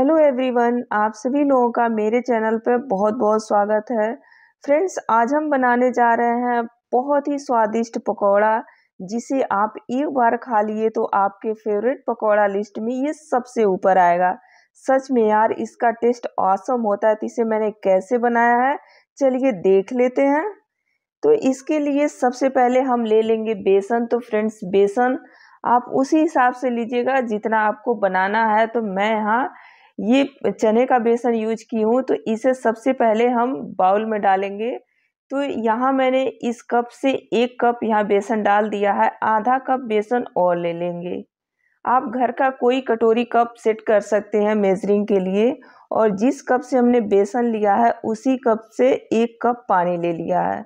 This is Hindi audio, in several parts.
हेलो एवरीवन आप सभी लोगों का मेरे चैनल पर बहुत बहुत स्वागत है फ्रेंड्स आज हम बनाने जा रहे हैं बहुत ही स्वादिष्ट पकौड़ा जिसे आप एक बार खा लिए तो आपके फेवरेट पकौड़ा लिस्ट में ये सबसे ऊपर आएगा सच में यार इसका टेस्ट ऑसम होता है तो इसे मैंने कैसे बनाया है चलिए देख लेते हैं तो इसके लिए सबसे पहले हम ले लेंगे बेसन तो फ्रेंड्स बेसन आप उसी हिसाब से लीजिएगा जितना आपको बनाना है तो मैं यहाँ ये चने का बेसन यूज की हूँ तो इसे सबसे पहले हम बाउल में डालेंगे तो यहाँ मैंने इस कप से एक कप यहाँ बेसन डाल दिया है आधा कप बेसन और ले लेंगे आप घर का कोई कटोरी कप सेट कर सकते हैं मेजरिंग के लिए और जिस कप से हमने बेसन लिया है उसी कप से एक कप पानी ले लिया है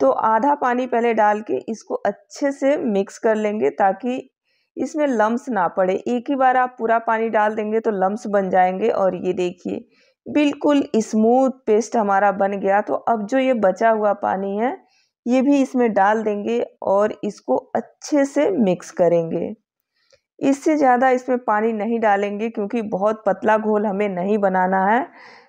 तो आधा पानी पहले डाल के इसको अच्छे से मिक्स कर लेंगे ताकि इसमें लम्स ना पड़े एक ही बार आप पूरा पानी डाल देंगे तो लम्स बन जाएंगे और ये देखिए बिल्कुल स्मूथ पेस्ट हमारा बन गया तो अब जो ये बचा हुआ पानी है ये भी इसमें डाल देंगे और इसको अच्छे से मिक्स करेंगे इससे ज़्यादा इसमें पानी नहीं डालेंगे क्योंकि बहुत पतला घोल हमें नहीं बनाना है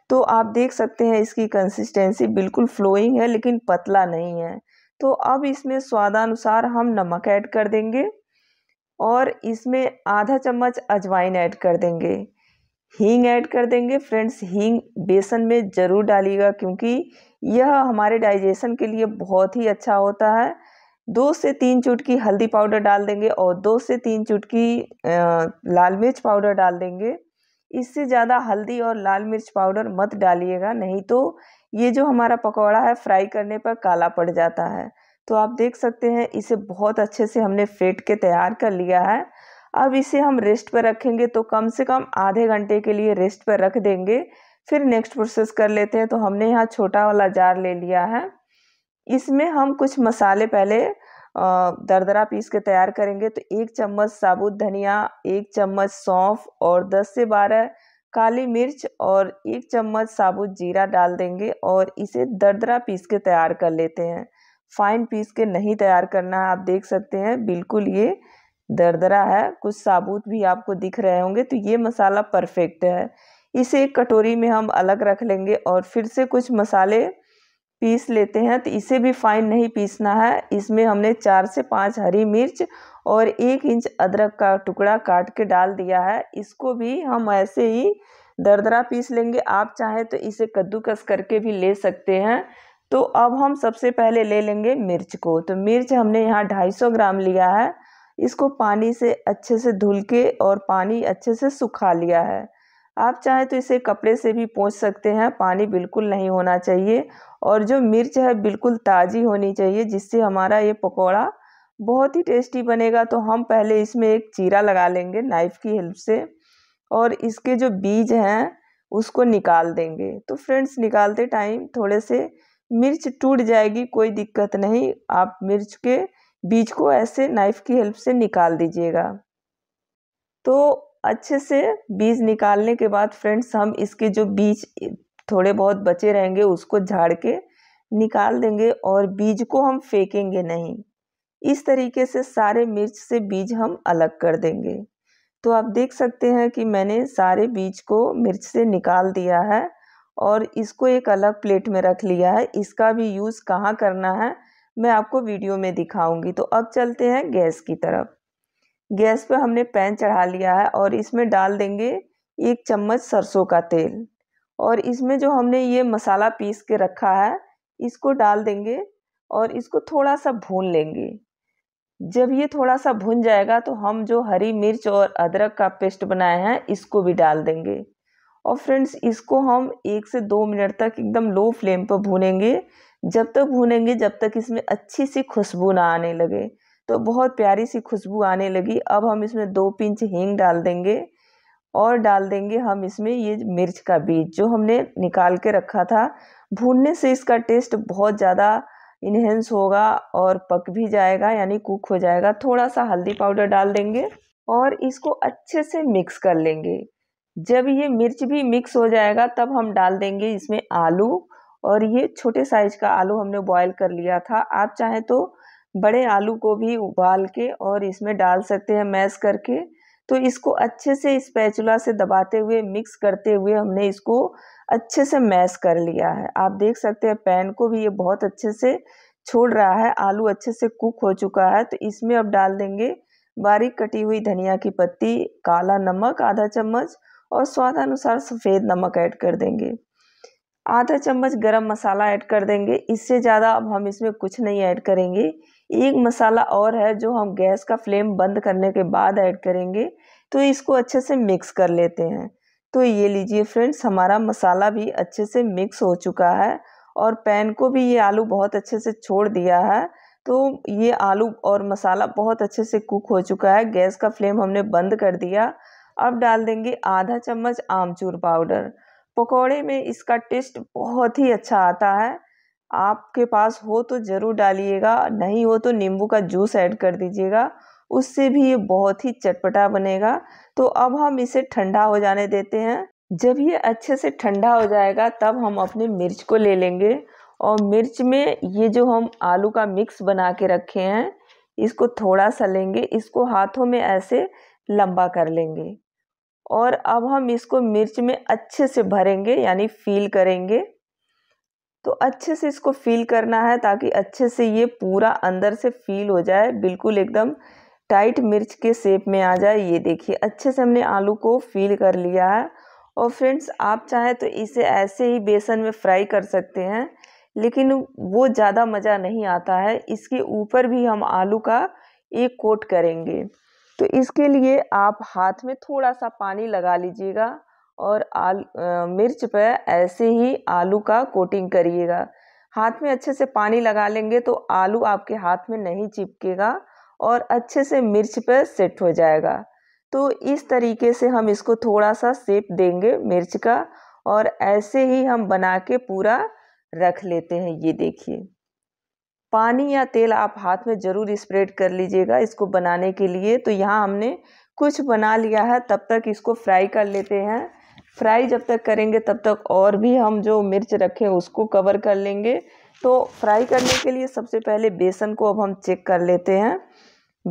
तो आप देख सकते हैं इसकी कंसिस्टेंसी बिल्कुल फ्लोइंग है लेकिन पतला नहीं है तो अब इसमें स्वादानुसार हम नमक ऐड कर देंगे और इसमें आधा चम्मच अजवाइन ऐड कर देंगे हींग ऐड कर देंगे फ्रेंड्स हींग बेसन में ज़रूर डालिएगा क्योंकि यह हमारे डाइजेशन के लिए बहुत ही अच्छा होता है दो से तीन चुटकी हल्दी पाउडर डाल देंगे और दो से तीन चुटकी लाल मिर्च पाउडर डाल देंगे इससे ज़्यादा हल्दी और लाल मिर्च पाउडर मत डालिएगा नहीं तो ये जो हमारा पकौड़ा है फ्राई करने पर काला पड़ जाता है तो आप देख सकते हैं इसे बहुत अच्छे से हमने फेंट के तैयार कर लिया है अब इसे हम रेस्ट पर रखेंगे तो कम से कम आधे घंटे के लिए रेस्ट पर रख देंगे फिर नेक्स्ट प्रोसेस कर लेते हैं तो हमने यहाँ छोटा वाला जार ले लिया है इसमें हम कुछ मसाले पहले दरदरा पीस के तैयार करेंगे तो एक चम्मच साबुत धनिया एक चम्मच सौंफ और 10 से 12 काली मिर्च और एक चम्मच साबुत जीरा डाल देंगे और इसे दरदरा पीस के तैयार कर लेते हैं फाइन पीस के नहीं तैयार करना है आप देख सकते हैं बिल्कुल ये दरदरा है कुछ साबुत भी आपको दिख रहे होंगे तो ये मसाला परफेक्ट है इसे एक कटोरी में हम अलग रख लेंगे और फिर से कुछ मसाले पीस लेते हैं तो इसे भी फाइन नहीं पीसना है इसमें हमने चार से पाँच हरी मिर्च और एक इंच अदरक का टुकड़ा काट के डाल दिया है इसको भी हम ऐसे ही दरदरा पीस लेंगे आप चाहें तो इसे कद्दूकस करके भी ले सकते हैं तो अब हम सबसे पहले ले लेंगे मिर्च को तो मिर्च हमने यहाँ 250 ग्राम लिया है इसको पानी से अच्छे से धुल के और पानी अच्छे से सुखा लिया है आप चाहें तो इसे कपड़े से भी पोंछ सकते हैं पानी बिल्कुल नहीं होना चाहिए और जो मिर्च है बिल्कुल ताज़ी होनी चाहिए जिससे हमारा ये पकौड़ा बहुत ही टेस्टी बनेगा तो हम पहले इसमें एक चीरा लगा लेंगे नाइफ़ की हेल्प से और इसके जो बीज हैं उसको निकाल देंगे तो फ्रेंड्स निकालते टाइम थोड़े से मिर्च टूट जाएगी कोई दिक्कत नहीं आप मिर्च के बीज को ऐसे नाइफ़ की हेल्प से निकाल दीजिएगा तो अच्छे से बीज निकालने के बाद फ्रेंड्स हम इसके जो बीज थोड़े बहुत बचे रहेंगे उसको झाड़ के निकाल देंगे और बीज को हम फेंकेंगे नहीं इस तरीके से सारे मिर्च से बीज हम अलग कर देंगे तो आप देख सकते हैं कि मैंने सारे बीज को मिर्च से निकाल दिया है और इसको एक अलग प्लेट में रख लिया है इसका भी यूज़ कहाँ करना है मैं आपको वीडियो में दिखाऊंगी तो अब चलते हैं गैस की तरफ गैस पर हमने पैन चढ़ा लिया है और इसमें डाल देंगे एक चम्मच सरसों का तेल और इसमें जो हमने ये मसाला पीस के रखा है इसको डाल देंगे और इसको थोड़ा सा भून लेंगे जब ये थोड़ा सा भुन जाएगा तो हम जो हरी मिर्च और अदरक का पेस्ट बनाए हैं इसको भी डाल देंगे और फ्रेंड्स इसको हम एक से दो मिनट तक एकदम लो फ्लेम पर भूनेंगे जब तक भूनेंगे जब तक इसमें अच्छी सी खुशबू ना आने लगे तो बहुत प्यारी सी खुशबू आने लगी अब हम इसमें दो पिंच हींग डाल देंगे और डाल देंगे हम इसमें ये मिर्च का बीज जो हमने निकाल के रखा था भूनने से इसका टेस्ट बहुत ज़्यादा इन्हेंस होगा और पक भी जाएगा यानी कुक हो जाएगा थोड़ा सा हल्दी पाउडर डाल देंगे और इसको अच्छे से मिक्स कर लेंगे जब ये मिर्च भी मिक्स हो जाएगा तब हम डाल देंगे इसमें आलू और ये छोटे साइज का आलू हमने बॉयल कर लिया था आप चाहें तो बड़े आलू को भी उबाल के और इसमें डाल सकते हैं मैश करके तो इसको अच्छे से इस पैचुला से दबाते हुए मिक्स करते हुए हमने इसको अच्छे से मैश कर लिया है आप देख सकते हैं पैन को भी ये बहुत अच्छे से छोड़ रहा है आलू अच्छे से कुक हो चुका है तो इसमें अब डाल देंगे बारीक कटी हुई धनिया की पत्ती काला नमक आधा चम्मच और स्वाद अनुसार सफ़ेद नमक ऐड कर देंगे आधा चम्मच गरम मसाला ऐड कर देंगे इससे ज़्यादा अब हम इसमें कुछ नहीं ऐड करेंगे एक मसाला और है जो हम गैस का फ्लेम बंद करने के बाद ऐड करेंगे तो इसको अच्छे से मिक्स कर लेते हैं तो ये लीजिए फ्रेंड्स हमारा मसाला भी अच्छे से मिक्स हो चुका है और पैन को भी ये आलू बहुत अच्छे से छोड़ दिया है तो ये आलू और मसाला बहुत अच्छे से कुक हो चुका है गैस का फ्लेम हमने बंद कर दिया अब डाल देंगे आधा चम्मच आमचूर पाउडर पकौड़े में इसका टेस्ट बहुत ही अच्छा आता है आपके पास हो तो ज़रूर डालिएगा नहीं हो तो नींबू का जूस ऐड कर दीजिएगा उससे भी ये बहुत ही चटपटा बनेगा तो अब हम इसे ठंडा हो जाने देते हैं जब ये अच्छे से ठंडा हो जाएगा तब हम अपने मिर्च को ले लेंगे और मिर्च में ये जो हम आलू का मिक्स बना के रखे हैं इसको थोड़ा सा लेंगे इसको हाथों में ऐसे लंबा कर लेंगे और अब हम इसको मिर्च में अच्छे से भरेंगे यानी फील करेंगे तो अच्छे से इसको फील करना है ताकि अच्छे से ये पूरा अंदर से फील हो जाए बिल्कुल एकदम टाइट मिर्च के शेप में आ जाए ये देखिए अच्छे से हमने आलू को फील कर लिया है और फ्रेंड्स आप चाहें तो इसे ऐसे ही बेसन में फ्राई कर सकते हैं लेकिन वो ज़्यादा मज़ा नहीं आता है इसके ऊपर भी हम आलू का एक कोट करेंगे तो इसके लिए आप हाथ में थोड़ा सा पानी लगा लीजिएगा और आल आ, मिर्च पर ऐसे ही आलू का कोटिंग करिएगा हाथ में अच्छे से पानी लगा लेंगे तो आलू आपके हाथ में नहीं चिपकेगा और अच्छे से मिर्च पर सेट हो जाएगा तो इस तरीके से हम इसको थोड़ा सा सेप देंगे मिर्च का और ऐसे ही हम बना के पूरा रख लेते हैं ये देखिए पानी या तेल आप हाथ में ज़रूर स्प्रेड कर लीजिएगा इसको बनाने के लिए तो यहाँ हमने कुछ बना लिया है तब तक इसको फ्राई कर लेते हैं फ्राई जब तक करेंगे तब तक और भी हम जो मिर्च रखे उसको कवर कर लेंगे तो फ्राई करने के लिए सबसे पहले बेसन को अब हम चेक कर लेते हैं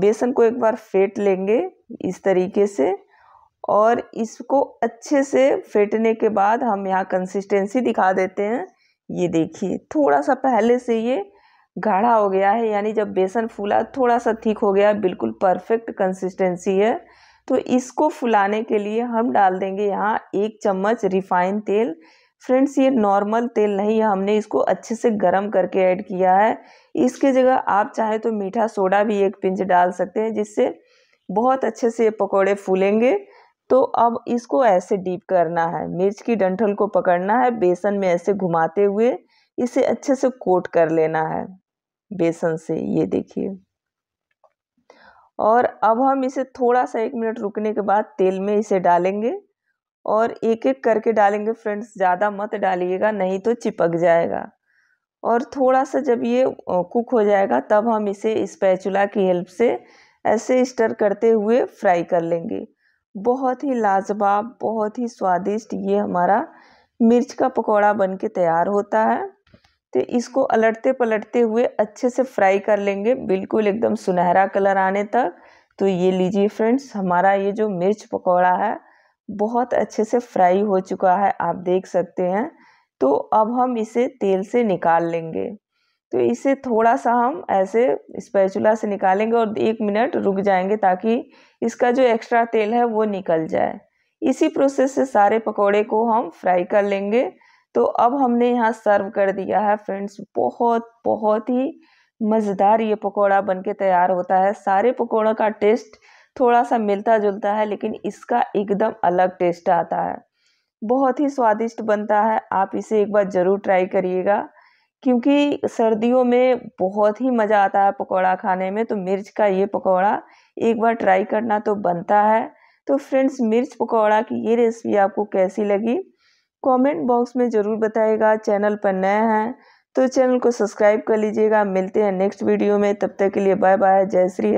बेसन को एक बार फेंट लेंगे इस तरीके से और इसको अच्छे से फेंटने के बाद हम यहाँ कंसिस्टेंसी दिखा देते हैं ये देखिए थोड़ा सा पहले से ये गाढ़ा हो गया है यानी जब बेसन फूला थोड़ा सा ठीक हो गया बिल्कुल परफेक्ट कंसिस्टेंसी है तो इसको फुलाने के लिए हम डाल देंगे यहाँ एक चम्मच रिफाइन तेल फ्रेंड्स ये नॉर्मल तेल नहीं है हमने इसको अच्छे से गर्म करके ऐड किया है इसके जगह आप चाहे तो मीठा सोडा भी एक पिंच डाल सकते हैं जिससे बहुत अच्छे से ये पकौड़े फूलेंगे तो अब इसको ऐसे डीप करना है मिर्च की डंठल को पकड़ना है बेसन में ऐसे घुमाते हुए इसे अच्छे से कोट कर लेना है बेसन से ये देखिए और अब हम इसे थोड़ा सा एक मिनट रुकने के बाद तेल में इसे डालेंगे और एक एक करके डालेंगे फ्रेंड्स ज़्यादा मत डालिएगा नहीं तो चिपक जाएगा और थोड़ा सा जब ये कुक हो जाएगा तब हम इसे स्पैचुला की हेल्प से ऐसे स्टर करते हुए फ्राई कर लेंगे बहुत ही लाजवाब बहुत ही स्वादिष्ट ये हमारा मिर्च का पकौड़ा बन के तैयार होता है तो इसको अलटते पलटते हुए अच्छे से फ्राई कर लेंगे बिल्कुल एकदम सुनहरा कलर आने तक तो ये लीजिए फ्रेंड्स हमारा ये जो मिर्च पकौड़ा है बहुत अच्छे से फ्राई हो चुका है आप देख सकते हैं तो अब हम इसे तेल से निकाल लेंगे तो इसे थोड़ा सा हम ऐसे स्पैचुला से निकालेंगे और एक मिनट रुक जाएंगे ताकि इसका जो एक्स्ट्रा तेल है वो निकल जाए इसी प्रोसेस से सारे पकौड़े को हम फ्राई कर लेंगे तो अब हमने यहाँ सर्व कर दिया है फ्रेंड्स बहुत बहुत ही मज़ेदार ये पकौड़ा बनके तैयार होता है सारे पकौड़ों का टेस्ट थोड़ा सा मिलता जुलता है लेकिन इसका एकदम अलग टेस्ट आता है बहुत ही स्वादिष्ट बनता है आप इसे एक बार ज़रूर ट्राई करिएगा क्योंकि सर्दियों में बहुत ही मज़ा आता है पकौड़ा खाने में तो मिर्च का ये पकौड़ा एक बार ट्राई करना तो बनता है तो फ्रेंड्स मिर्च पकौड़ा की ये रेसिपी आपको कैसी लगी कमेंट बॉक्स में ज़रूर बताइएगा चैनल पर नए हैं तो चैनल को सब्सक्राइब कर लीजिएगा मिलते हैं नेक्स्ट वीडियो में तब तक के लिए बाय बाय जय श्री